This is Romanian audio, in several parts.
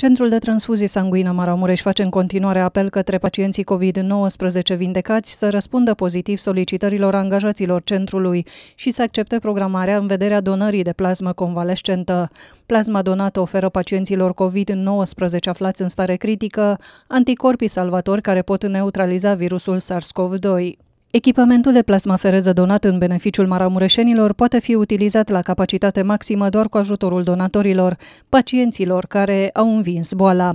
Centrul de transfuzii sanguină Maramureș face în continuare apel către pacienții COVID-19 vindecați să răspundă pozitiv solicitărilor angajaților centrului și să accepte programarea în vederea donării de plasmă convalescentă. Plasma donată oferă pacienților COVID-19 aflați în stare critică anticorpii salvatori care pot neutraliza virusul SARS-CoV-2. Echipamentul de plasmafereză donat în beneficiul maramureșenilor poate fi utilizat la capacitate maximă doar cu ajutorul donatorilor, pacienților care au învins boala.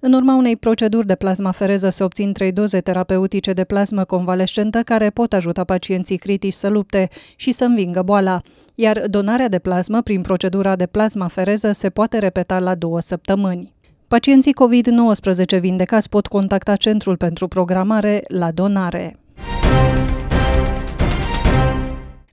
În urma unei proceduri de plasmafereză se obțin trei doze terapeutice de plasmă convalescentă care pot ajuta pacienții critici să lupte și să învingă boala, iar donarea de plasmă prin procedura de plasmafereză se poate repeta la două săptămâni. Pacienții COVID-19 vindecați pot contacta Centrul pentru Programare la donare.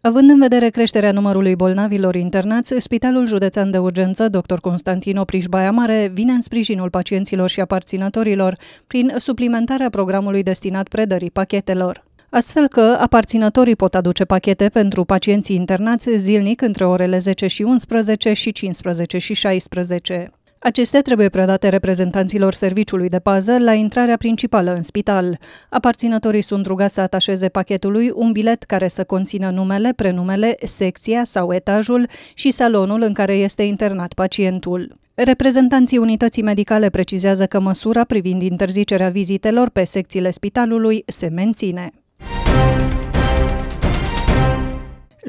Având în vedere creșterea numărului bolnavilor internați, Spitalul Județean de Urgență Dr. Constantin Opriș Baia Mare vine în sprijinul pacienților și aparținătorilor prin suplimentarea programului destinat predării pachetelor astfel că aparținătorii pot aduce pachete pentru pacienții internați zilnic între orele 10 și 11 și 15 și 16. Acestea trebuie predate reprezentanților serviciului de pază la intrarea principală în spital. Aparținătorii sunt rugați să atașeze pachetului un bilet care să conțină numele, prenumele, secția sau etajul și salonul în care este internat pacientul. Reprezentanții unității medicale precizează că măsura privind interzicerea vizitelor pe secțiile spitalului se menține.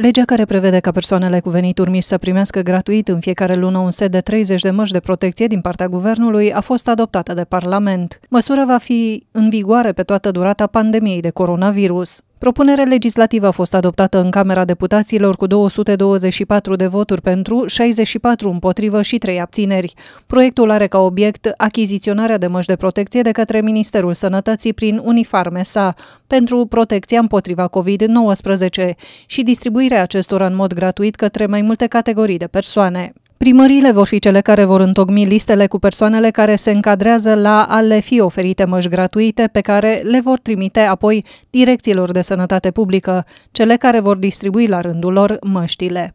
Legea care prevede ca persoanele cu venituri mici să primească gratuit în fiecare lună un set de 30 de măști de protecție din partea guvernului a fost adoptată de Parlament. Măsura va fi în vigoare pe toată durata pandemiei de coronavirus. Propunerea legislativă a fost adoptată în Camera Deputaților cu 224 de voturi pentru, 64 împotrivă și 3 abțineri. Proiectul are ca obiect achiziționarea de măști de protecție de către Ministerul Sănătății prin Unifarme SA pentru protecția împotriva COVID-19 și distribuirea acestora în mod gratuit către mai multe categorii de persoane. Primările vor fi cele care vor întocmi listele cu persoanele care se încadrează la a le fi oferite măști gratuite pe care le vor trimite apoi direcțiilor de sănătate publică, cele care vor distribui la rândul lor măștile.